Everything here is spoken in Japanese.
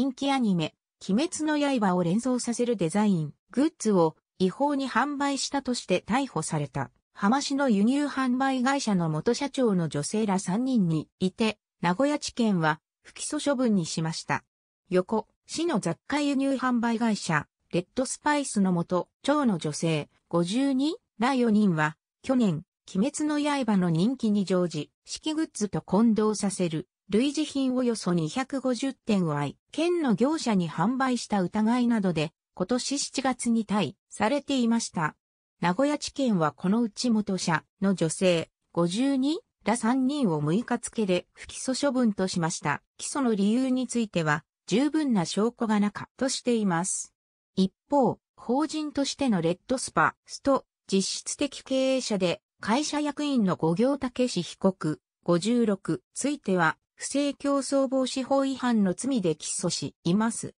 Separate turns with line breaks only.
人気アニメ、鬼滅の刃を連想させるデザイン、グッズを違法に販売したとして逮捕された、浜市の輸入販売会社の元社長の女性ら3人にいて、名古屋地検は不起訴処分にしました。横、市の雑貨輸入販売会社、レッドスパイスの元、長の女性、52ら4人は、去年、鬼滅の刃の人気に乗じ、式グッズと混同させる、類似品およそ250点を愛、県の業者に販売した疑いなどで、今年7月に対、されていました。名古屋地検はこのうち元社の女性52ら3人を6日付で不起訴処分としました。起訴の理由については十分な証拠がなかとしています。一方、法人としてのレッドスパスト実質的経営者で会社役員の五行武史被告56ついては不正競争防止法違反の罪で起訴しいます。